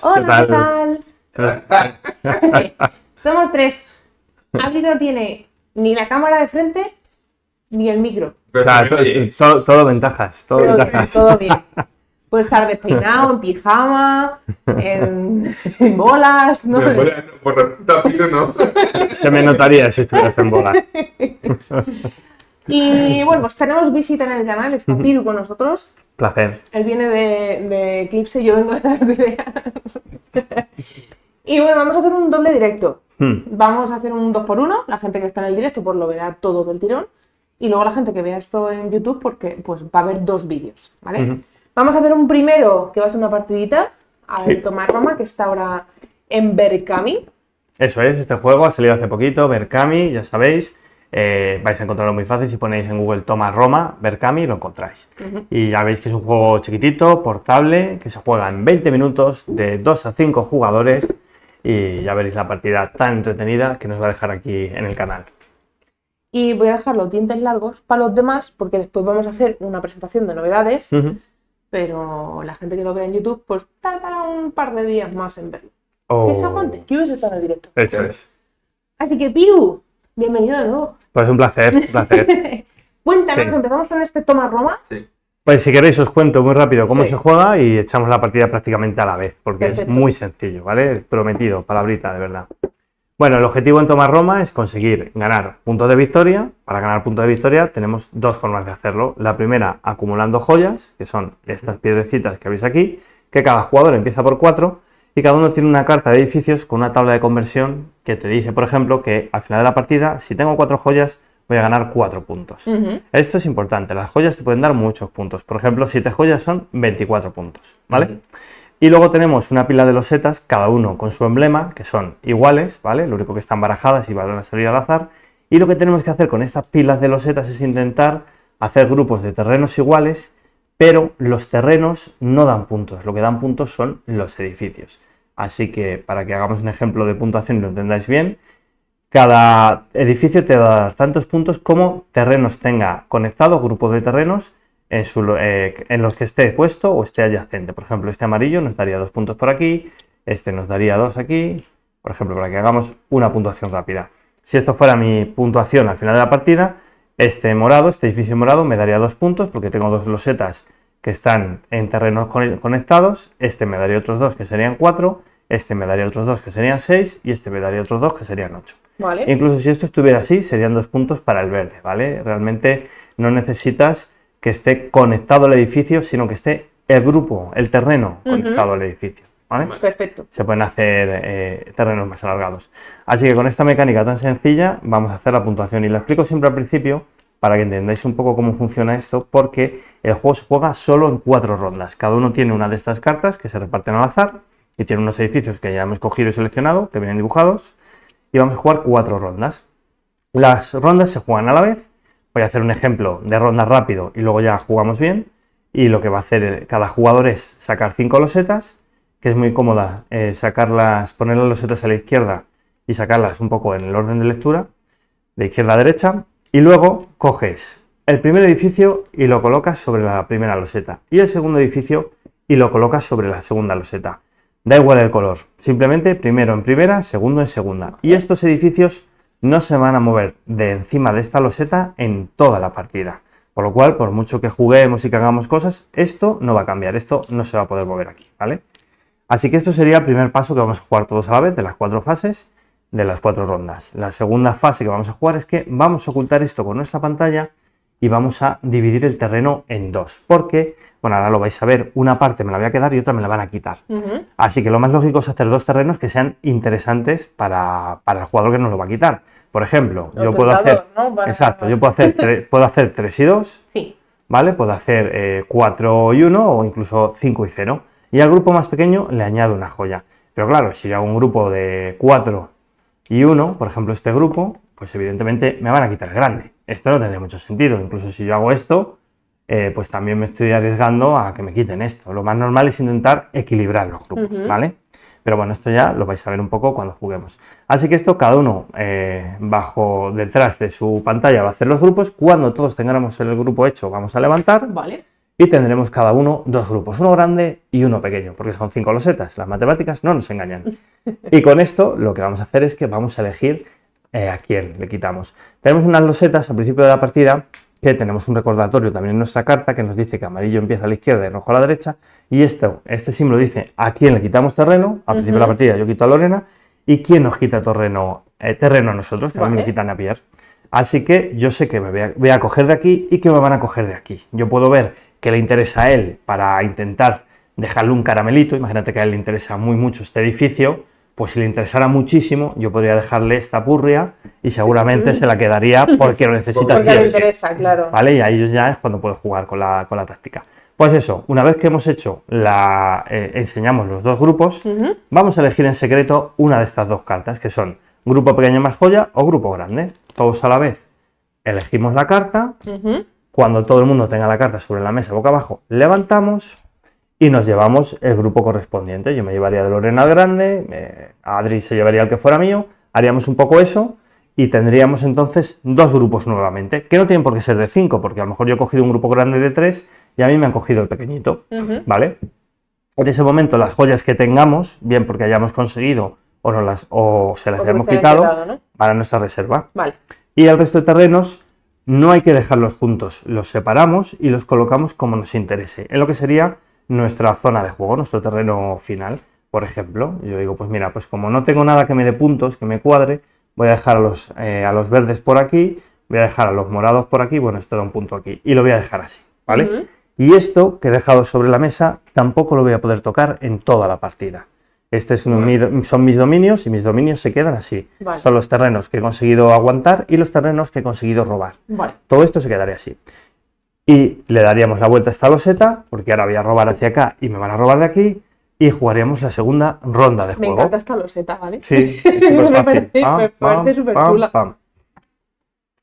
Hola, ¿qué tal? Somos tres. Aquí no tiene ni la cámara de frente ni el micro. Eh, todo, ventajas, todo bien. Puede estar despeinado, en pijama, en, bolas, ¿no? no, no. Se me notaría si estuvieras en bolas. Y bueno, pues tenemos visita en el canal, está Piru con nosotros. Placer. Él viene de, de y yo vengo de las ideas. y bueno, vamos a hacer un doble directo. Hmm. Vamos a hacer un 2x1, la gente que está en el directo pues lo verá todo del tirón. Y luego la gente que vea esto en YouTube porque pues va a haber dos vídeos, ¿vale? Vamos a hacer un primero que va a ser una partidita al Tomar Mama, que está ahora en Berkami. Eso es, este juego ha salido hace poquito, Berkami, ya sabéis. Eh, vais a encontrarlo muy fácil. Si ponéis en Google Toma Roma, Berkami, lo encontráis. Y ya veis que es un juego chiquitito, portable, que se juega en 20 minutos de 2 a 5 jugadores. Y ya veréis la partida tan entretenida que nos va a dejar aquí en el canal. Y voy a dejar los dientes largos para los demás, porque después vamos a hacer una presentación de novedades. Pero la gente que lo vea en YouTube, pues tardará un par de días más en verlo. Oh. Que se aguante, que hubiese estado en el directo. Así que, Piu, bienvenido de nuevo. Pues un placer, un placer. Cuéntanos, empezamos con este Toma Roma. Sí. Pues si queréis os cuento muy rápido cómo se juega y echamos la partida prácticamente a la vez, porque es muy sencillo, ¿vale? Prometido, palabrita, de verdad. Bueno, el objetivo en Tomar Roma es conseguir ganar puntos de victoria. Para ganar puntos de victoria tenemos dos formas de hacerlo. La primera, acumulando joyas, que son estas piedrecitas que veis aquí, que cada jugador empieza por cuatro y cada uno tiene una carta de edificios con una tabla de conversión que te dice, por ejemplo, que al final de la partida, si tengo cuatro joyas, voy a ganar cuatro puntos. Esto es importante, las joyas te pueden dar muchos puntos. Por ejemplo, siete joyas son 24 puntos, ¿vale? Y luego tenemos una pila de losetas, cada uno con su emblema, que son iguales, ¿vale? Lo único que están barajadas y van a salir al azar. Y lo que tenemos que hacer con estas pilas de losetas es intentar hacer grupos de terrenos iguales pero los terrenos no dan puntos, lo que dan puntos son los edificios. Así que para que hagamos un ejemplo de puntuación y lo entendáis bien, cada edificio te da tantos puntos como terrenos tenga conectado, grupos de terrenos en, eh, en, los que esté puesto o esté adyacente. Por ejemplo, este amarillo nos daría dos puntos por aquí, este nos daría dos aquí, por ejemplo, para que hagamos una puntuación rápida. Si esto fuera mi puntuación al final de la partida, este morado, este edificio morado, me daría dos puntos porque tengo dos losetas que están en terrenos conectados. Este me daría otros dos que serían cuatro. Este me daría otros dos que serían seis. Y este me daría otros dos que serían ocho. Incluso si esto estuviera así, serían dos puntos para el verde, ¿vale? Realmente no necesitas que esté conectado el edificio, sino que esté el grupo, el terreno conectado al edificio. Perfecto. Se pueden hacer eh, terrenos más alargados. Así que con esta mecánica tan sencilla vamos a hacer la puntuación y la explico siempre al principio para que entendáis un poco cómo funciona esto, porque el juego se juega solo en cuatro rondas. Cada uno tiene una de estas cartas que se reparten al azar y tiene unos edificios que ya hemos cogido y seleccionado, que vienen dibujados, y vamos a jugar cuatro rondas. Las rondas se juegan a la vez. Voy a hacer un ejemplo de ronda rápido y luego ya jugamos bien. Y lo que va a hacer cada jugador es sacar cinco losetas que es muy cómoda eh, sacarlas, poner las losetas a la izquierda y sacarlas un poco en el orden de lectura, de izquierda a derecha, y luego coges el primer edificio y lo colocas sobre la primera loseta, y el segundo edificio y lo colocas sobre la segunda loseta. Da igual el color, simplemente primero en primera, segundo en segunda. Y estos edificios no se van a mover de encima de esta loseta en toda la partida. Por lo cual, por mucho que juguemos y que hagamos cosas, esto no va a cambiar, esto no se va a poder mover aquí, ¿vale? Así que esto sería el primer paso que vamos a jugar todos a la vez de las cuatro fases, de las cuatro rondas. La segunda fase que vamos a jugar es que vamos a ocultar esto con nuestra pantalla y vamos a dividir el terreno en dos, porque, bueno, ahora lo vais a ver, una parte me la voy a quedar y otra me la van a quitar. Así que lo más lógico es hacer dos terrenos que sean interesantes para, el jugador que nos lo va a quitar. Por ejemplo, yo puedo hacer... Exacto, yo puedo hacer, puedo hacer 3 y 2, sí. ¿vale? Puedo hacer 4 eh, y 1 o incluso 5 y 0 y al grupo más pequeño le añado una joya. Pero claro, si yo hago un grupo de 4 y 1, por ejemplo este grupo, pues evidentemente me van a quitar el grande. Esto no tendría mucho sentido. Incluso si yo hago esto, eh, pues también me estoy arriesgando a que me quiten esto. Lo más normal es intentar equilibrar los grupos, ¿vale? Pero bueno, esto ya lo vais a ver un poco cuando juguemos. Así que esto cada uno eh, bajo detrás de su pantalla va a hacer los grupos. Cuando todos tengamos el grupo hecho, vamos a levantar. Vale y tendremos cada uno dos grupos, uno grande y uno pequeño, porque son cinco losetas, las matemáticas no nos engañan. Y con esto lo que vamos a hacer es que vamos a elegir eh, a quién le quitamos. Tenemos unas losetas al principio de la partida que tenemos un recordatorio también en nuestra carta que nos dice que amarillo empieza a la izquierda y rojo a la derecha, y esto, este símbolo dice a quién le quitamos terreno, al principio de la partida yo quito a Lorena, y quién nos quita terreno, eh, terreno a nosotros, que también quitan a Pierre. Así que yo sé que me voy a coger de aquí y que me van a coger de aquí. Yo puedo ver que le interesa a él para intentar dejarle un caramelito, imagínate que a él le interesa muy mucho este edificio, pues si le interesara muchísimo, yo podría dejarle esta purria y seguramente se la quedaría porque lo necesita. Porque le interesa, claro. ¿Vale? Y ahí ya es cuando puedes jugar con la, táctica. Pues eso, una vez que hemos hecho la. Eh, enseñamos los dos grupos, vamos a elegir en secreto una de estas dos cartas, que son grupo pequeño más joya o grupo grande. Todos a la vez elegimos la carta, cuando todo el mundo tenga la carta sobre la mesa boca abajo, levantamos y nos llevamos el grupo correspondiente. Yo me llevaría de Lorena al grande, Adri se llevaría el que fuera mío, haríamos un poco eso y tendríamos entonces dos grupos nuevamente, que no tienen por qué ser de cinco, porque a lo mejor yo he cogido un grupo grande de tres y a mí me han cogido el pequeñito, ¿vale? En ese momento las joyas que tengamos, bien porque hayamos conseguido o, las, o se las hayamos quitado, para nuestra reserva. Vale. Y el resto de terrenos no hay que dejarlos juntos, los separamos y los colocamos como nos interese, en lo que sería nuestra zona de juego, nuestro terreno final. Por ejemplo, yo digo, pues mira, pues como no tengo nada que me dé puntos, que me cuadre, voy a dejar a los, eh, a los verdes por aquí, voy a dejar a los morados por aquí, bueno, esto da un punto aquí, y lo voy a dejar así, ¿vale? Y esto que he dejado sobre la mesa tampoco lo voy a poder tocar en toda la partida. Este son mis dominios y mis dominios se quedan así. Son los terrenos que he conseguido aguantar y los terrenos que he conseguido robar. Todo esto se quedaría así. Y le daríamos la vuelta a esta loseta, porque ahora voy a robar hacia acá y me van a robar de aquí. Y jugaríamos la segunda ronda de juego. Me encanta esta loseta, ¿vale? Sí, me parece súper chula.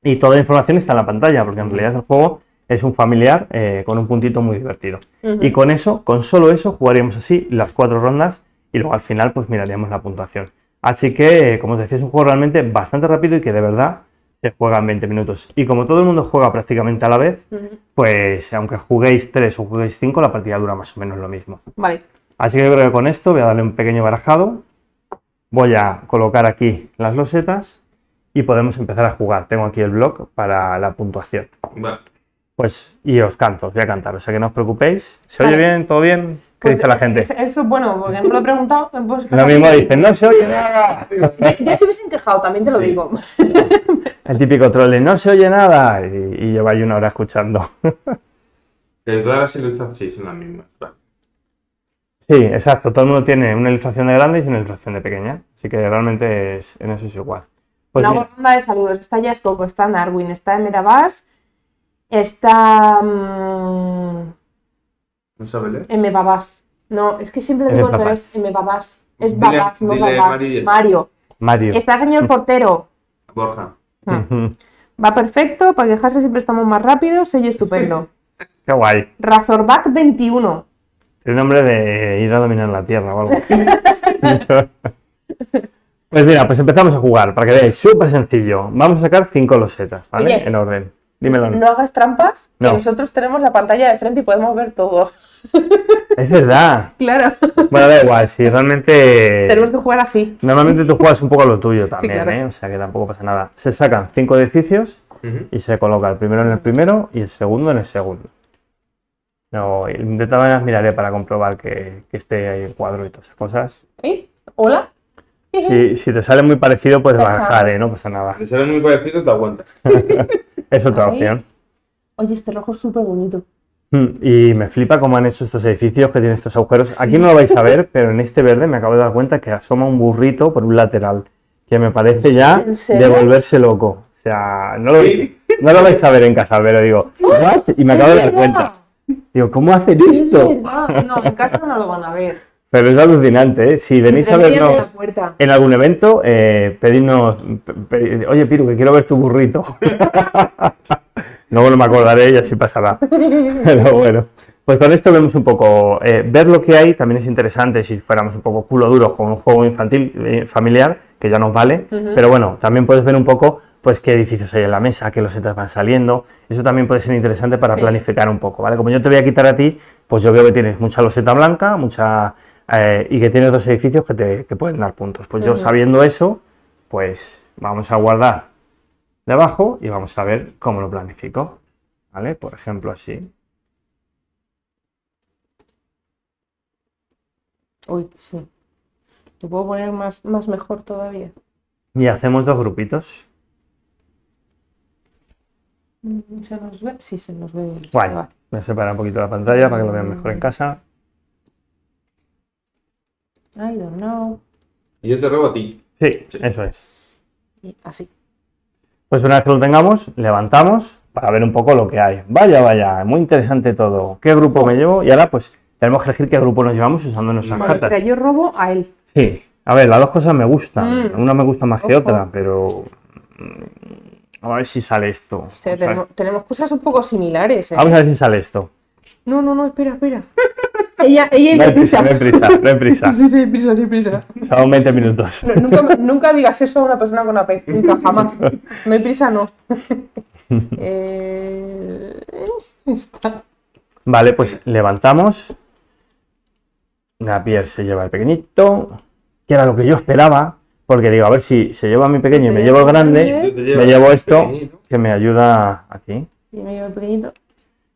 Y toda la información está en la pantalla, porque en realidad el juego es un familiar eh, con un puntito muy divertido. Y con eso, con solo eso, jugaríamos así las cuatro rondas y luego al final pues miraríamos la puntuación. Así que, como os decía, es un juego realmente bastante rápido y que de verdad se juega en 20 minutos. Y como todo el mundo juega prácticamente a la vez, pues aunque juguéis 3 o juguéis 5, la partida dura más o menos lo mismo. Vale. Así que yo creo que con esto voy a darle un pequeño barajado. Voy a colocar aquí las losetas y podemos empezar a jugar. Tengo aquí el blog para la puntuación. Vale. Pues, y os canto, os voy a cantar, o sea que no os preocupéis. ¿Se oye bien? ¿Todo bien? ¿Qué pues, dice la eh, gente? Eso bueno, porque no lo he preguntado. Pues, lo mismo dicen, no se oye nada. Ya, ya se hubiesen quejado, también te lo digo. El típico troll de no se oye nada y, y ahí una hora escuchando. De todas las ilustraciones son las mismas. Sí, exacto. Todo el mundo tiene una ilustración de grande y una ilustración de pequeña. Así que realmente en eso es igual. Pues una ronda de saludos. Está Jazz Coco, está Narwin, está Medabas, está. Mm, ¿No M. Babás. No, es que siempre digo que es M. Babas. Es Babas, no Babás. Mario. Mario. Está señor portero. Borja. Ah. Va perfecto, para quejarse siempre estamos más rápidos, sello estupendo. Qué guay. Razorback 21. El nombre de ir a dominar la tierra o algo. pues mira, pues empezamos a jugar para que veáis. Súper sencillo. Vamos a sacar cinco losetas, ¿vale? en orden. Dímelo. No hagas trampas, que nosotros tenemos la pantalla de frente y podemos ver todo. Es verdad. claro. Bueno, da igual, si realmente. Tenemos que jugar así. Normalmente tú juegas un poco a lo tuyo también, ¿eh? O sea que tampoco pasa nada. Se sacan cinco edificios y se coloca el primero en el primero y el segundo en el segundo. No, de todas maneras miraré para comprobar que, esté ahí el cuadro y todas esas cosas. ¿Eh? ¿Hola? Si, te sale muy parecido, pues bajar, no pasa nada. Si te sale muy parecido, te aguanta. es otra opción. Oye, este rojo es súper bonito. Y me flipa cómo han hecho estos edificios que tienen estos agujeros. Aquí no lo vais a ver, pero en este verde me acabo de dar cuenta que asoma un burrito por un lateral, que me parece ya de volverse loco. O sea, no lo, no lo vais a ver en casa, pero digo, ¿what? Y me acabo de dar cuenta. Digo, ¿cómo hacen esto? No, en casa no lo van a ver. Pero es alucinante, ¿eh? Si venís a vernos en algún evento, eh, pedidnos, oye, Piru, que quiero ver tu burrito. Luego no me acordaré y así pasará. Pero bueno, pues con esto vemos un poco, eh, ver lo que hay también es interesante si fuéramos un poco culo duro con un juego infantil, eh, familiar, que ya nos vale, pero bueno, también puedes ver un poco pues qué edificios hay en la mesa, qué losetas van saliendo, eso también puede ser interesante para planificar un poco, ¿vale? Como yo te voy a quitar a ti, pues yo veo que tienes mucha loseta blanca, mucha... Eh, y que tienes dos edificios que te pueden dar puntos. Pues yo sabiendo eso, pues vamos a guardar de abajo y vamos a ver cómo lo planifico. ¿Vale? Por ejemplo, así. Uy, sí. Lo puedo poner más, más mejor todavía. Y hacemos dos grupitos. Mm, ¿Se nos ve? Sí, se nos ve. Bueno, voy a separar un poquito la pantalla para que lo vean mm. mejor en casa. I don't know. Y yo te robo a ti. sí. eso es. Y así. Pues una vez que lo tengamos, levantamos para ver un poco lo que hay. Vaya, vaya, muy interesante todo. ¿Qué grupo me llevo? Y ahora pues tenemos que elegir qué grupo nos llevamos usando nuestras vale, yo robo a él. Sí. A ver, las dos cosas me gustan. Mm. Una me gusta más que otra, pero... Mm, a ver si sale esto. tenemos, cosas un poco similares. ¿eh? Vamos a ver si sale esto. No, no, no, espera, espera. Ella, no hay prisa. No hay prisa, no hay prisa. Sí, sí, prisa, sí, prisa. Son 20 minutos. nunca, nunca, digas eso a una persona con AP, nunca, jamás. No hay prisa, no. Eh, está. Vale, pues levantamos. Napier se lleva el pequeñito, que era lo que yo esperaba, porque digo, a ver si se lleva mi pequeño y me llevo el grande, ¿eh? me llevo esto, que me ayuda aquí. Y me llevo el pequeñito.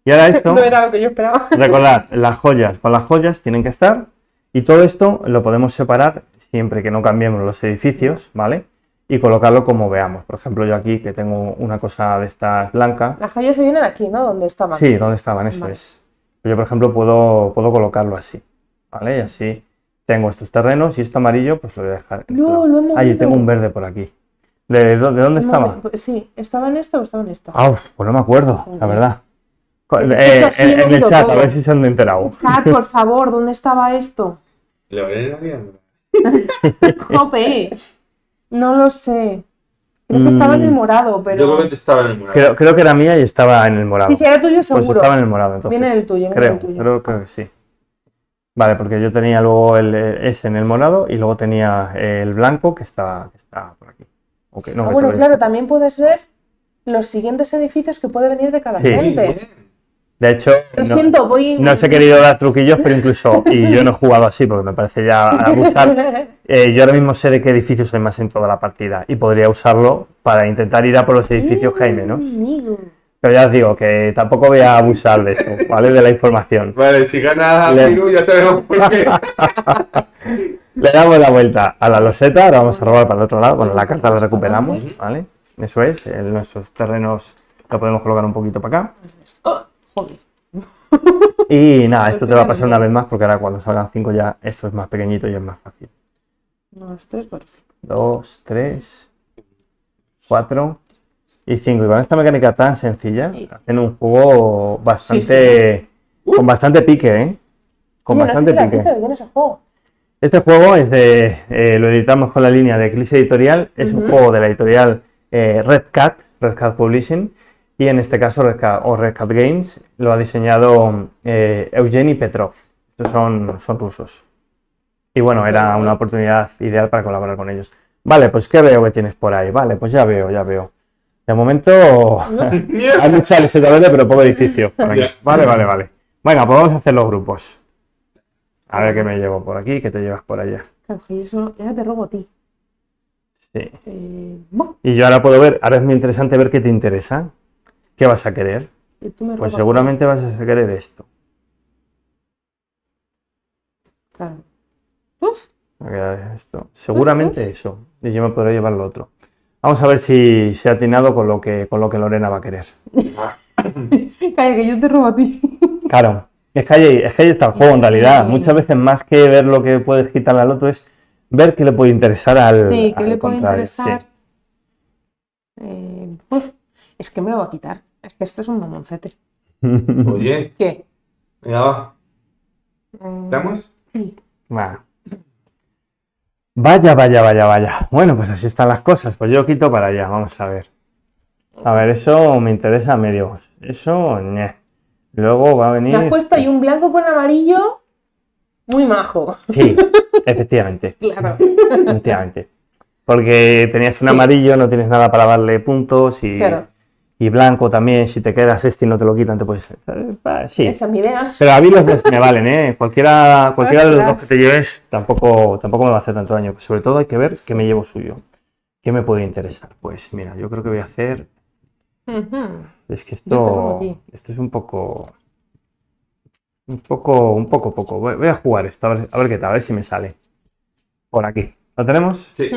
Y ahora esto... no era lo que yo esperaba. recordad, las joyas. Con las joyas tienen que estar. Y todo esto lo podemos separar siempre que no cambiemos los edificios, ¿vale? Y colocarlo como veamos. Por ejemplo, yo aquí que tengo una cosa de estas blanca. Las joyas se vienen aquí, ¿no? Donde estaban. Sí, donde estaban, eso es. Yo, por ejemplo, puedo, puedo colocarlo así, ¿vale? Y así tengo estos terrenos y este amarillo, pues lo voy a dejar. En no, este tengo un verde por aquí. ¿De, dónde estaba? Pues sí, ¿estaba en esta o estaba en esta? Ah, pues no me acuerdo, la verdad. Pues, eh, eh, en, el chat, a ver si se han enterado. Chat, por favor, ¿dónde estaba esto? Jope, no lo sé. Creo que estaba en el mm. morado, pero. Yo creo que estaba en el morado. Creo, que era mía y estaba en el morado. Sí, sí, era tuyo pues seguro. estaba en el morado, entonces. Viene creo, el tuyo. Creo, que sí. Vale, porque yo tenía luego el S en el morado y luego tenía el blanco que está, que está por aquí. Ah, bueno, claro, este. también puedes ver los siguientes edificios que puede venir de cada sí. gente. De hecho, no, os he querido dar truquillos, pero incluso, y yo no he jugado así porque me parece ya abusar, eh, yo ahora mismo sé de qué edificios hay más en toda la partida y podría usarlo para intentar ir a por los edificios Jaime, hay mm, Pero ya os digo que tampoco voy a abusar de eso, ¿vale? De la información. Vale, si gana Le... ya sabemos por qué. Le damos la vuelta a la loseta, ahora vamos a robar para el otro lado. Bueno, la carta la recuperamos, ¿vale? Eso es, en nuestros terrenos la podemos colocar un poquito para acá. Y nada, esto te va a pasar una vez más porque ahora cuando salgan 5 ya esto es más pequeñito y es más fácil. 2, 3, 4, y 5. Y con esta mecánica tan sencilla, hacen un juego bastante. con bastante pique, ¿eh? Con bastante Este juego es de. Eh, lo editamos con la línea de Eclipse Editorial. Es un juego de la editorial eh, Red Cat, Red Cat Publishing y en este caso o Red Games lo ha diseñado eh, Eugeni Petrov. Estos son, son rusos. Y bueno, era una oportunidad ideal para colaborar con ellos. Vale, pues ¿qué veo que tienes por ahí? Vale, pues ya veo, ya veo. De momento hay mucha la verde, pero poco edificio. Vale, vale, vale. Venga, pues vamos a hacer los grupos. A ver qué me llevo por aquí, qué te llevas por allá. te robo a ti. Sí. Eh, y yo ahora puedo ver, ahora es muy interesante ver qué te interesa. ¿Qué vas a querer? Pues seguramente vas a querer esto. Claro. Uf. Esto. Seguramente eso. Y yo me podré llevar lo otro. Vamos a ver si se ha atinado con lo que, con lo que Lorena va a querer. Calla, que yo te robo a ti. Claro. Es que, ahí, está el juego en realidad. Muchas veces más que ver lo que puedes quitarle al otro es ver qué le puede interesar al. Sí, qué le puede interesar. Eh, es que me lo va a quitar. Es que esto es un mamoncete. Oye. ¿Qué? Venga, va. ¿Estamos? Mm. Sí. Va. Vaya, vaya, vaya, vaya. Bueno, pues así están las cosas. Pues yo quito para allá, vamos a ver. A ver, eso me interesa medio. Eso, Luego va a venir. Me has puesto ahí este. un blanco con amarillo muy majo. Sí, efectivamente. claro. Efectivamente. Porque tenías un amarillo, no tienes nada para darle puntos y. Claro y blanco también, si te quedas este y no te lo quitan, te puedes... Eh, eh, sí. Esa es mi idea. Pero a mí los me valen, ¿eh? Cualquiera, cualquiera de los dos que te lleves tampoco, tampoco me va a hacer tanto daño. Sobre todo hay que ver qué me llevo suyo. ¿Qué me puede interesar? Pues mira, yo creo que voy a hacer... Es que esto, esto es un poco... Un poco, un poco, poco. Voy, a jugar esto, a ver, qué tal, a ver si me sale. Por aquí. ¿Lo tenemos? Sí.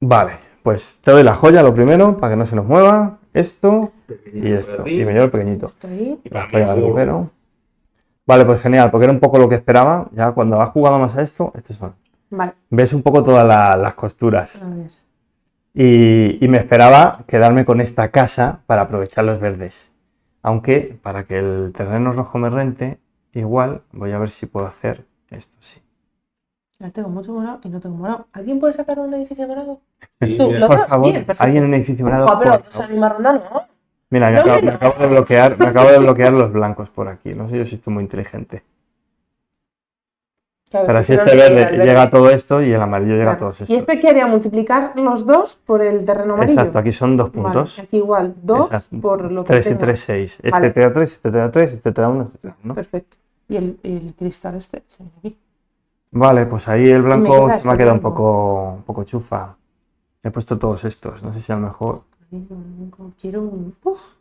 Vale. Pues te doy la joya, lo primero, para que no se nos mueva. Esto y esto. Y me llevo el pequeñito. Y la joya Vale, pues genial, porque era un poco lo que esperaba. Ya cuando vas jugado más a esto, estos son. Vale. Ves un poco todas las costuras. Y, y, me esperaba quedarme con esta casa para aprovechar los verdes. Aunque para que el terreno rojo me rente, igual voy a ver si puedo hacer esto sí la tengo mucho morado y no tengo morado. ¿Alguien puede sacar un edificio morado? Tú, ¿lo por Alguien un edificio morado. Ojo, pero o sea, mi ¿no? Mira, me, acabo, acabo de bloquear, me acabo de bloquear los blancos por aquí. No sé yo si estoy muy inteligente. Pero si este verde llega, a todo esto y el amarillo llega a todos estos. ¿Y este qué haría? Multiplicar los dos por el terreno amarillo. Exacto, aquí son dos puntos. aquí igual, dos por lo que 3 y 3, 6. Este, este te da 3, este te da 3, este te da 1, este te da 1. Perfecto. ¿Y el, cristal este? Se aquí. Vale, pues ahí el blanco me se me ha quedado un poco, un poco chufa. He puesto todos estos, no sé si a lo mejor... Quiero un... Uf.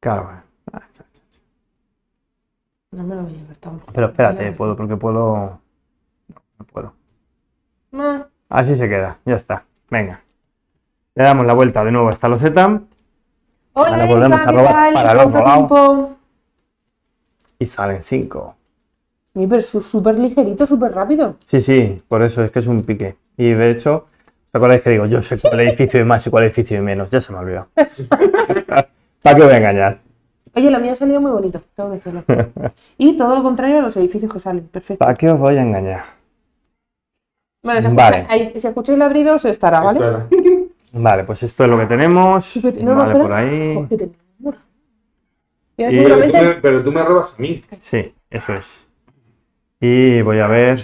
Claro, No me lo voy a llevar Pero espérate, puedo, porque puedo... No, no puedo. Ah. Así se queda, ya está. Venga. Le damos la vuelta de nuevo hasta los Z. Hola, Erika, ¿qué tal? Para los otro Y salen cinco. Y pero súper ligerito, súper rápido. Sí, sí, por eso es que es un pique. Y de hecho, ¿se que digo? Yo sé cuál edificio es más y cuál edificio es menos. Ya se me ha olvidado. ¿Para qué voy a engañar? Oye, lo mío ha salido muy bonito, tengo que decirlo. y todo lo contrario a los edificios que salen. Perfecto. ¿Para qué os voy a engañar? vale. si escucháis ladridos estará, ¿vale? Vale, pues esto es lo que tenemos. vale, por ahí. pero tú me robas a mí. Sí, eso es. Y voy a ver.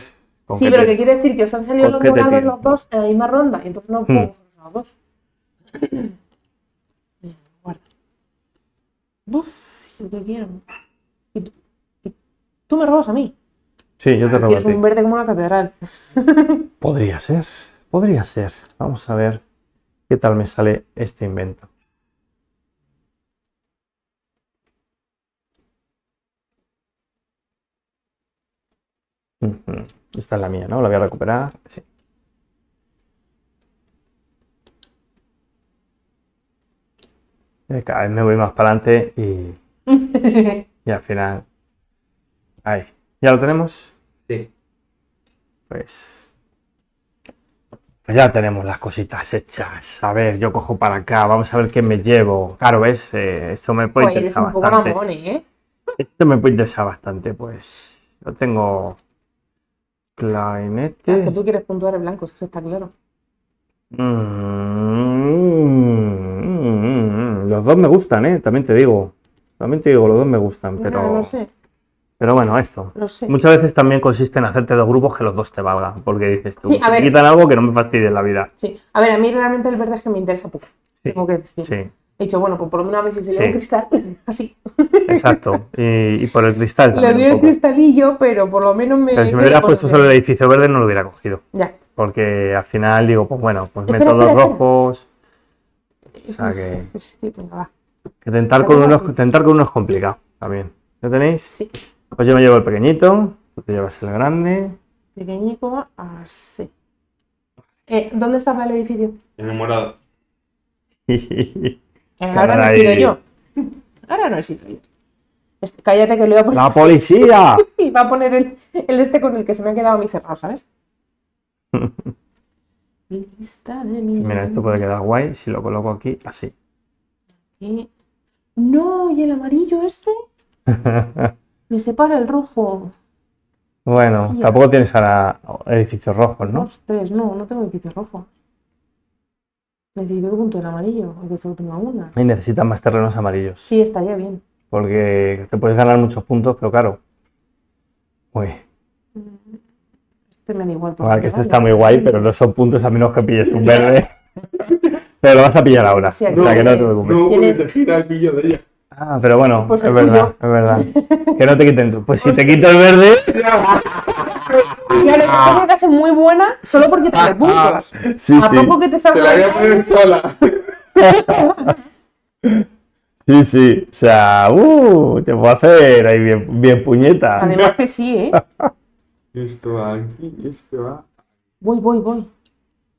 sí, pero ¿qué que quiere decir que os han salido los morados los dos en la misma ronda. Y entonces no hmm. puedo los dos. guarda. Uf, lo quiero. tú? me robas a mí. Sí, yo te robo. Y a un verde como una catedral. podría ser, podría ser. Vamos a ver qué tal me sale este invento. Esta es la mía, ¿no? La voy a recuperar. Sí. Cada vez me voy más para adelante y, y al final... Ahí. ¿Ya lo tenemos? Sí. Pues... Pues ya tenemos las cositas hechas. A ver, yo cojo para acá. Vamos a ver qué me llevo. Claro, ¿ves? Eh, esto me puede interesar bastante. ¿eh? Esto me puede interesar bastante, pues. Lo tengo... Ah, es que tú quieres puntuar en blanco, es que está claro. Mm, los dos me gustan, ¿eh? También te digo. También te digo, los dos me gustan, pero... sé. Pero bueno, esto. Muchas veces también consiste en hacerte dos grupos que los dos te valgan, porque dices tú, te quitan algo que no me fastidie la vida. Sí, a ver, a mí realmente el verde es que me interesa poco, tengo que decir. Sí. He dicho, bueno, pues por lo menos a ver se le cristal, así. Exacto, y, por el cristal. Le dio el cristalillo, pero por lo menos me. si me hubiera puesto solo el edificio verde, no lo hubiera cogido. Ya. Porque al final digo, pues bueno, pues meto rojos. O sea que. Pues sí, va. Que tentar con, unos, es con complicado también. ¿Lo tenéis? Sí. Pues yo me llevo el pequeñito, tú te este llevas el grande. Pequeñito, así. Eh, ¿Dónde estaba el edificio? En el morado. Eh, ahora no he sido yo. Ahora no he sido yo. Este, cállate que lo voy a poner. ¡La policía! y va a poner el, este con el que se me ha quedado mi cerrado, ¿sabes? Lista de Mira, esto puede quedar guay si lo coloco aquí, así. No, y el amarillo este. me separa el rojo. Bueno, tampoco tienes ahora edificios rojos, ¿no? Dos, tres, no, no tengo edificios rojos. Necesito que puntúe en amarillo, aunque solo tenga una. Y necesitan más terrenos amarillos. Sí, estaría bien. Porque te puedes ganar muchos puntos, pero claro. Uy. Este me da igual. Porque que esto está muy guay, pero no son puntos a menos que pilles un verde. pero lo vas a pillar ahora. Sí, o sea, que no te preocupes. No, porque se gira de ella. Ah, pero bueno, pues es, verdad, es verdad. Que no te quiten. Pues si te quito el verde. Claro, ah. es una casa muy buena solo porque te la ah, puntos ah, ¿A poco que te Se la voy a poner sola. sí, sí. O sea, uh, te puedo hacer ahí bien, bien puñeta. Además que sí, ¿eh? esto va aquí, esto va. Voy, voy, voy.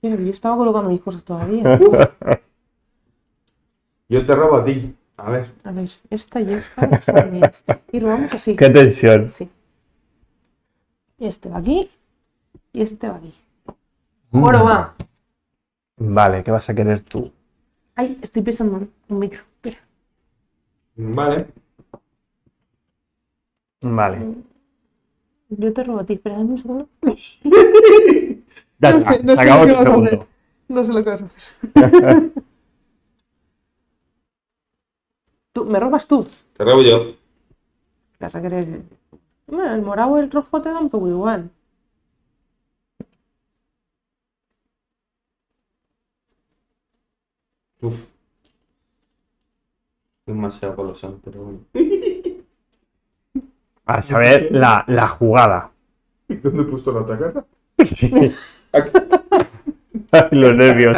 yo estaba colocando mis cosas todavía. Uh. Yo te robo a ti. A ver. A ver, esta y esta son mías. Y robamos así. Qué tensión. Sí. Y este va aquí. Y este va aquí. Bueno, mm. va. Vale, ¿qué vas a querer tú? Ay, estoy pensando un, micro. Vale. Vale. Mm, yo te robo a ti, espera un segundo. ya no sé, no No sé lo que vas a hacer. tú, me robas tú. Te robo yo. ¿Vas a querer bueno, el morado y el rojo te dan un poco igual. Uf. Demasiado colosal, pero bueno. A saber, la, la jugada. dónde he puesto la cara? Sí. Los nervios.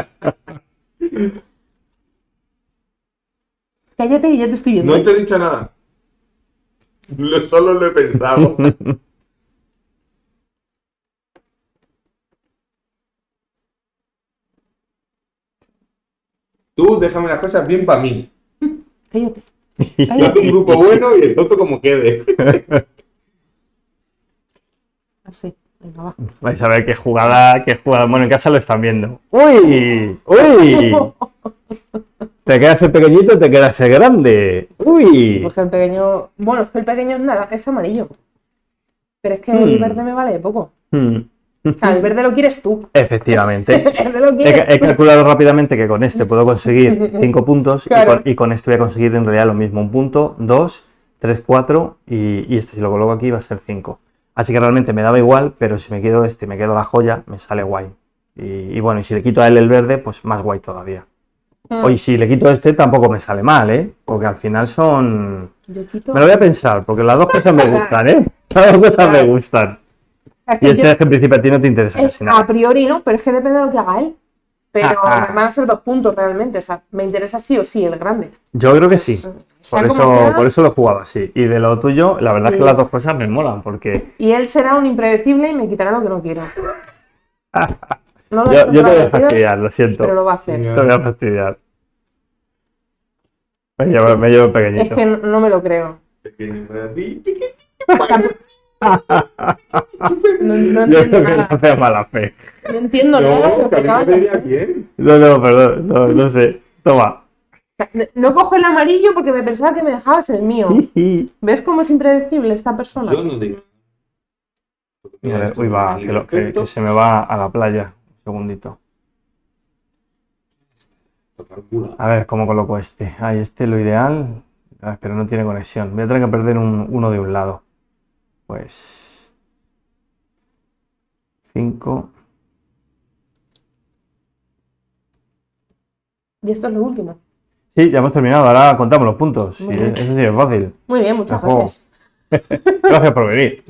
Cállate y ya te estoy viendo. No ¿eh? te he dicho nada solo lo he pensado. Tú déjame las cosas bien para mí. Cállate. Cállate. un grupo bueno y el otro como quede. Así. Vais a ver qué jugada, qué jugada. Bueno, en casa lo están viendo. ¡Uy! ¡Uy! ¿Te quedas el pequeñito te quedas el grande? ¡Uy! Pues el pequeño. Bueno, es que el pequeño es nada, es amarillo. Pero es que el hmm. verde me vale poco. Hmm. el verde lo quieres tú. Efectivamente. he, calculado rápidamente que con este puedo conseguir 5 puntos y, con, este voy a conseguir en realidad lo mismo. Un punto, dos, tres, cuatro y, y este si lo coloco aquí va a ser 5. Así que realmente me daba igual, pero si me quedo este, me quedo la joya, me sale guay. Y, bueno, y si le quito a él el verde, pues más guay todavía. Hoy mm. Oye, si le quito este, tampoco me sale mal, ¿eh? Porque al final son... Yo quito... Me lo voy a pensar, porque las dos cosas me gustan, ¿eh? Las dos cosas me gustan. y este que en principio a ti no te interesa casi A priori no, pero es que depende de lo que haga él. Pero ah, ah. van a ser dos puntos realmente. O sea, me interesa sí o sí el grande. Yo creo que sí. Pues, por eso, por eso lo jugaba así. Y de lo tuyo, la verdad es que las dos cosas me molan, porque... Y él será un impredecible y me quitará lo que no quiero. lo yo, te voy a fastidiar, lo siento. Pero lo va a hacer. Te voy a fastidiar. Me llevo, me llevo pequeñito. Es que no, me lo creo. no, entiendo nada. no entiendo nada. No, no, perdón. No, no sé. Toma. No cojo el amarillo porque me pensaba que me dejabas el mío. ¿Ves cómo es impredecible esta persona? uy, va, que, se me va a la playa. Un segundito. A ver, ¿cómo coloco este? Ahí este lo ideal. pero no tiene conexión. Voy a tener que perder un, uno de un lado. Pues... 5... Y esto es lo último. Sí, ya hemos terminado. Ahora contamos los puntos. eso sí es fácil. Muy bien, muchas gracias. gracias por venir.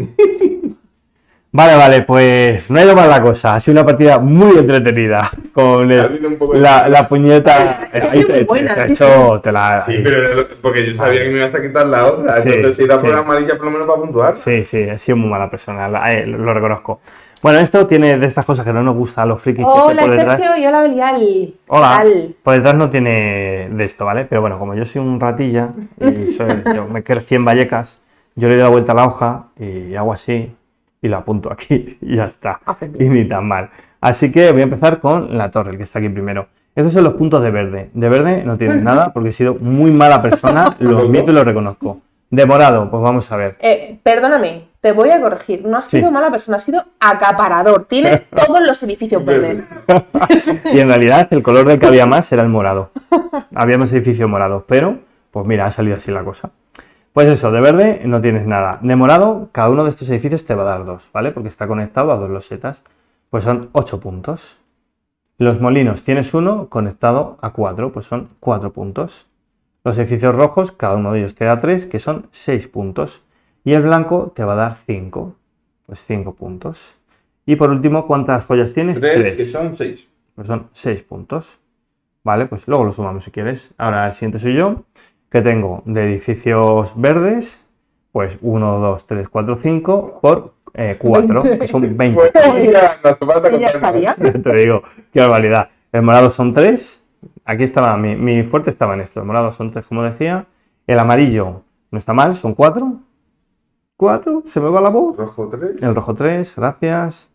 Vale, vale, pues no ha ido mal la cosa. Ha sido una partida muy entretenida. Con la, puñeta. muy buena, sí, te la... sí, pero porque yo sabía que me ibas a quitar la otra. entonces, si la sí. amarilla, por lo menos para puntuar. Sí, sí, ha sido muy mala persona. Eh, lo reconozco. Bueno, esto tiene de estas cosas que no nos gusta a los frikis. Hola, por Sergio, detrás... yo la hola Hola. Por detrás no tiene de esto, ¿vale? Pero bueno, como yo soy un ratilla y me crecí en Vallecas, yo le doy la vuelta a la hoja y hago así y lo apunto aquí y ya está. Y ni tan mal. Así que voy a empezar con la torre, el que está aquí primero. Estos son los puntos de verde. De verde no tienen nada porque he sido muy mala persona, lo admito y lo reconozco. De morado, pues vamos a ver. Eh, perdóname, te voy a corregir, no ha sido mala persona, ha sido acaparador. Tiene todos los edificios verdes. y en realidad el color del que había más era el morado. Había más edificios morados, pero pues mira, ha salido así la cosa. Pues eso, de verde no tienes nada. De morado, cada uno de estos edificios te va a dar dos, ¿vale? Porque está conectado a dos losetas. Pues son ocho puntos. Los molinos tienes uno conectado a cuatro, pues son cuatro puntos. Los edificios rojos, cada uno de ellos te da tres, que son seis puntos. Y el blanco te va a dar 5. Pues 5 puntos. Y por último, ¿cuántas joyas tienes? 3, que son 6. Pues son 6 puntos. Vale, pues luego lo sumamos si quieres. Ahora el siguiente soy yo, que tengo de edificios verdes, pues 1, 2, 3, 4, 5 por 4, eh, que son 20. Pues, pues ya, estaría. Te digo, qué barbaridad. El morado son 3. Aquí estaba, mi fuerte estaba en esto. El morado son 3, como decía. El amarillo no está mal, son 4. 4, se me va la voz. Rojo 3. El rojo 3, gracias.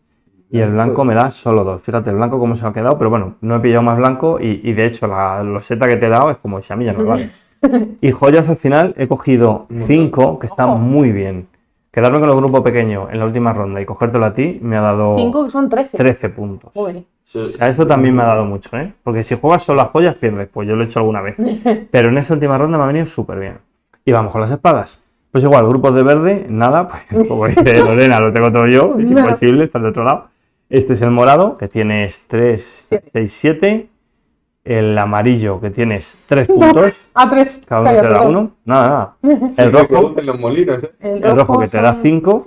Y el blanco me da solo 2. Fíjate el blanco cómo se ha quedado, pero bueno, no he pillado más blanco y, de hecho la loseta que te he dado es como esa milla no Y joyas al final he cogido 5, que está muy bien. Quedarme con el grupo pequeño en la última ronda y cogértelo a ti me ha dado... 5 que son 13. 13 puntos. Sí, o sea, eso también me ha dado mucho, ¿eh? Porque si juegas solo las joyas pierdes, pues yo lo he hecho alguna vez. Pero en esa última ronda me ha venido súper bien. Y vamos con las espadas. Pues igual, grupos de verde, nada, pues como dice Lorena, lo tengo todo yo, es imposible, está del otro lado. Este es el morado, que tienes 3, 6, 7. El amarillo, que tienes 3 puntos. a 3. Cada uno te da 1. Nada, nada. ¿eh? el, rojo, el, rojo, que te da 5.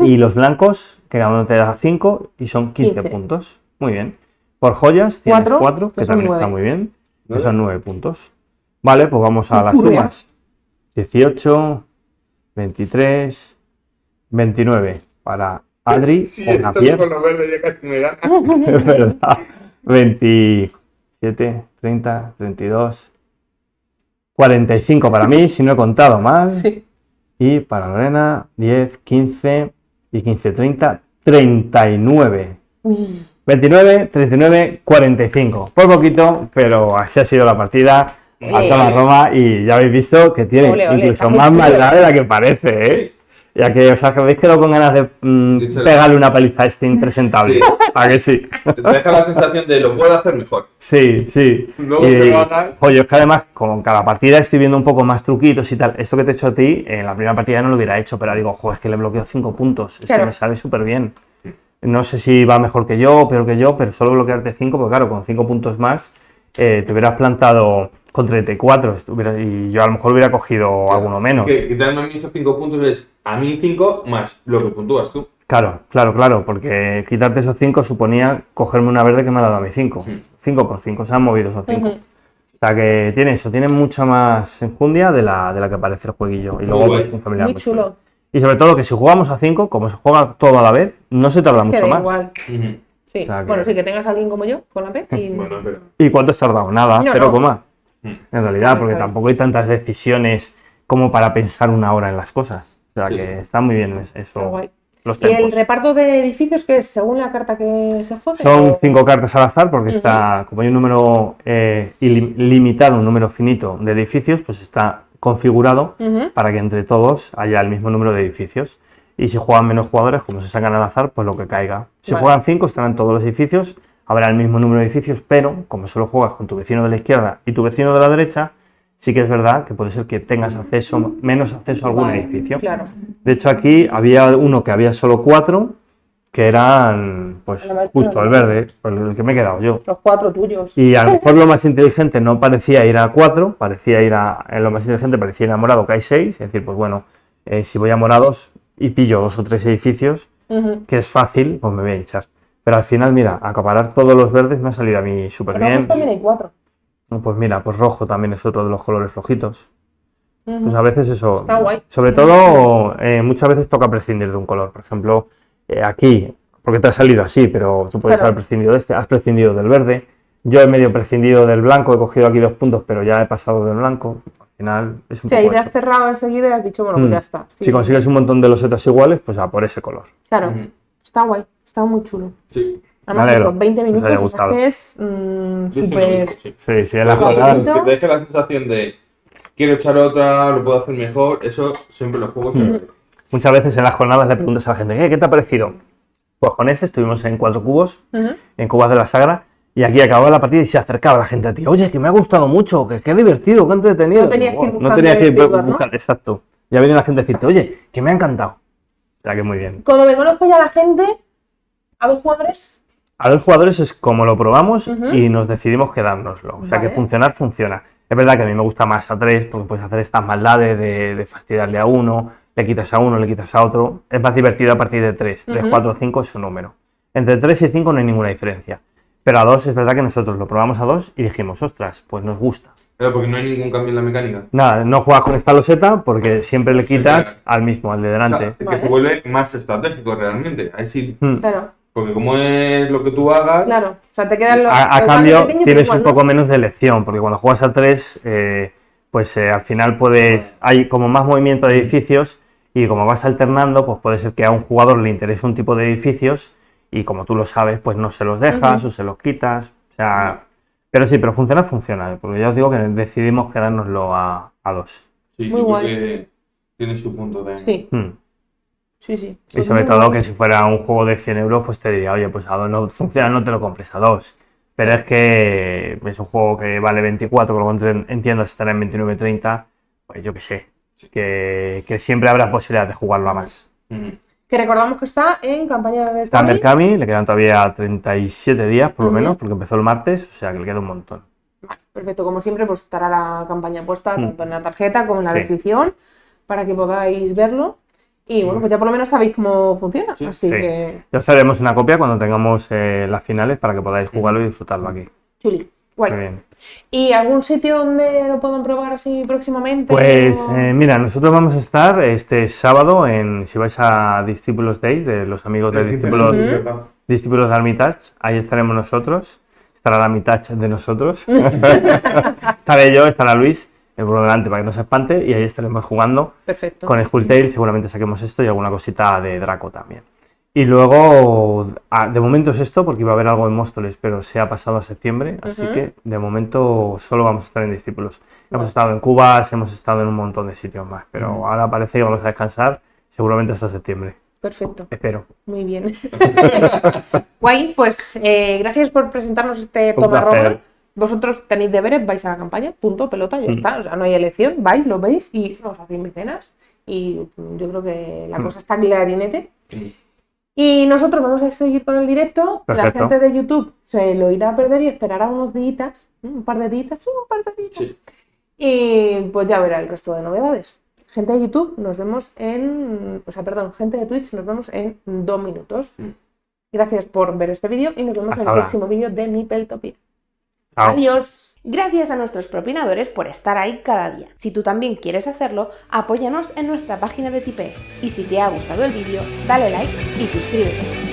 Y los blancos, que cada uno te da 5 y son 15, puntos. Muy bien. Por joyas tienes 4, que, también está muy bien. Que son 9 puntos. Vale, pues vamos a las sumas. 18, 23, 29 para Adri. ya casi me 27, 30, 32, 45 para mí, si no he contado mal. Sí. Y para Lorena, 10, 15 y 15, 30, 39. Uy. 29, 39, 45. pues poquito, pero así ha sido la partida la Roma y ya habéis visto que tiene incluso más maldad de la que parece, ¿eh? Ya que os habéis quedado con ganas de mm, pegarle una paliza a este impresentable. ¿A que sí? Te deja la sensación de lo puedo hacer mejor. Sí, sí. Luego oye, es que además, con cada partida estoy viendo un poco más truquitos y tal. Esto que te he hecho a ti, en la primera partida no lo hubiera hecho, pero digo, joder, es que le bloqueo 5 puntos. Esto me sale súper bien. No sé si va mejor que yo o peor que yo, pero solo bloquearte 5, porque claro, con 5 puntos más eh, te hubieras plantado con 34 estuviera, y yo a lo mejor hubiera cogido alguno menos. Que quitarme a mí esos 5 puntos es a mí 5 más lo que puntúas tú. Claro, claro, claro, porque quitarte esos 5 suponía cogerme una verde que me ha dado a mí 5. 5 por 5, se han movido esos 5. O sea que tiene eso, tiene mucha más enjundia de la, de la que parece el jueguillo. Y luego es pues, un familiar. Muy chulo. Y sobre todo que si jugamos a 5, como se juega todo a la vez, no se tarda mucho más. Igual. Bueno, sí que tengas a alguien como yo con la P. Y... bueno, pero... ¿Y cuánto has tardado? Nada, pero coma. Hmm. en realidad, porque tampoco hay tantas decisiones como para pensar una hora en las cosas. O sea que está muy bien eso. Los ¿Y el reparto de edificios que es según la carta que se jode? Son cinco cartas al azar porque está, como hay un número eh, limitado, un número finito de edificios, pues está configurado para que entre todos haya el mismo número de edificios. Y si juegan menos jugadores, como se sacan al azar, pues lo que caiga. Si juegan cinco, estarán todos los edificios habrá el mismo número de edificios, pero como solo juegas con tu vecino de la izquierda y tu vecino de la derecha, sí que es verdad que puede ser que tengas acceso, menos acceso a algún edificio. Claro. De hecho, aquí había uno que había solo cuatro, que eran, pues, justo al verde, el que me he quedado yo. Los cuatro tuyos. Y a lo mejor lo más inteligente no parecía ir a cuatro, parecía ir a. Eh, lo más inteligente parecía ir a morado, que hay seis. Es decir, pues bueno, eh, si voy a morados y pillo dos o tres edificios, que es fácil, pues me voy a hinchar. Pero al final, mira, acaparar todos los verdes me ha salido a mí súper bien. también hay cuatro. Pues mira, pues rojo también es otro de los colores flojitos. Pues a veces eso. Está guay. Sobre todo, eh, muchas veces toca prescindir de un color. Por ejemplo, eh, aquí, porque te ha salido así, pero tú puedes haber prescindido de este, has prescindido del verde. Yo he medio prescindido del blanco, he cogido aquí dos puntos, pero ya he pasado del blanco. Al final es un Sí, poco te has cerrado enseguida y has dicho, bueno, pues mm. ya está. Si consigues un montón de losetas iguales, pues a por ese color. Claro, está guay. Estaba muy chulo. Sí. Además, eso, 20 minutos es mm, súper. Sí. sí, es la jornada. Te hecho, la sensación de quiero echar otra, lo puedo hacer mejor, eso siempre los juegos. Muchas veces en las jornadas le preguntas a la gente, eh, ¿qué, te ha parecido? Pues con este estuvimos en cuatro cubos, en Cubas de la Sagra, y aquí acababa la partida y se acercaba la gente a ti. Oye, que me ha gustado mucho, que qué divertido, que entretenido. No tenías que ir buscando. No tenías que buscar, exacto. Ya viene la gente a decirte, oye, que me ha encantado. O sea, que muy bien. Como me conozco ya la gente, ¿A dos jugadores? A dos jugadores es como lo probamos y nos decidimos quedárnoslo. O sea que funcionar funciona. Es verdad que a mí me gusta más a tres porque puedes hacer estas maldades de, fastidiarle a uno, le quitas a uno, le quitas a otro. Es más divertido a partir de tres. Tres, cuatro, cinco es su número. Entre tres y cinco no hay ninguna diferencia. Pero a dos es verdad que nosotros lo probamos a dos y dijimos, ostras, pues nos gusta. Pero porque no hay ningún cambio en la mecánica. Nada, no juegas con esta loseta porque siempre le quitas al mismo, al de delante. que se vuelve más estratégico realmente. Ahí sí. Hmm. Claro. Porque como es lo que tú hagas... A, cambio tienes un poco menos de elección, porque cuando juegas a tres, eh, pues eh, al final puedes... Hay como más movimiento de edificios y como vas alternando, pues puede ser que a un jugador le interese un tipo de edificios y como tú lo sabes, pues no se los dejas o se los quitas. O sea, pero sí, pero funciona, funciona, porque ya os digo que decidimos quedárnoslo a, a dos. Sí, Muy guay. Tiene su punto de... Sí. Hmm. Sí, sí. Y pues sobre todo que si fuera un juego de 100 euros, pues te diría, oye, pues a dos no funciona, no te lo compres a dos. Pero es que es un juego que vale 24, que lo entiendas estará en 29, 30, pues yo qué sé. Que, siempre habrá posibilidad de jugarlo a más. Que recordamos que está en campaña de Está en le quedan todavía 37 días por lo menos, porque empezó el martes, o sea que le queda un montón. perfecto. Como siempre, pues estará la campaña puesta tanto en la tarjeta como en la descripción para que podáis verlo. Y bueno, pues ya por lo menos sabéis cómo funciona. así que. Ya os haremos una copia cuando tengamos eh, las finales para que podáis jugarlo y disfrutarlo aquí. Chuli. Guay. bien. ¿Y algún sitio donde lo puedan probar así próximamente? Pues eh, mira, nosotros vamos a estar este sábado en, si vais a Discípulos Day, de los amigos de Discípulos, Discípulos de Armitage, ahí estaremos nosotros, estará la mitad de nosotros, estaré yo, estará Luis, por delante para que no se espante y ahí estaremos jugando Perfecto. con Skulltail, seguramente saquemos esto y alguna cosita de Draco también. Y luego, ah, de momento es esto, porque iba a haber algo en Móstoles, pero se ha pasado a septiembre, así que de momento solo vamos a estar en Discípulos. Hemos estado en Cuba, hemos estado en un montón de sitios más, pero ahora parece que vamos a descansar seguramente hasta septiembre. Perfecto. Espero. Muy bien. Guay, pues eh, gracias por presentarnos este Toma vosotros tenéis deberes, vais a la campaña, punto, pelota, ya mm. está. O sea, no hay elección, vais, lo veis y os hacéis mecenas. Y yo creo que la mm. cosa está clarinete. Y nosotros vamos a seguir con el directo. La gente de YouTube se lo irá a perder y esperará unos días, mm, un par de días, un par de días. Y pues ya verá el resto de novedades. Gente de YouTube, nos vemos en. O sea, perdón, gente de Twitch, nos vemos en dos minutos. Gracias por ver este vídeo y nos vemos en el próximo vídeo de Mi Topic Adiós. Gracias a nuestros propinadores por estar ahí cada día. Si tú también quieres hacerlo, apóyanos en nuestra página de Tipeee. Y si te ha gustado el vídeo, dale like y suscríbete.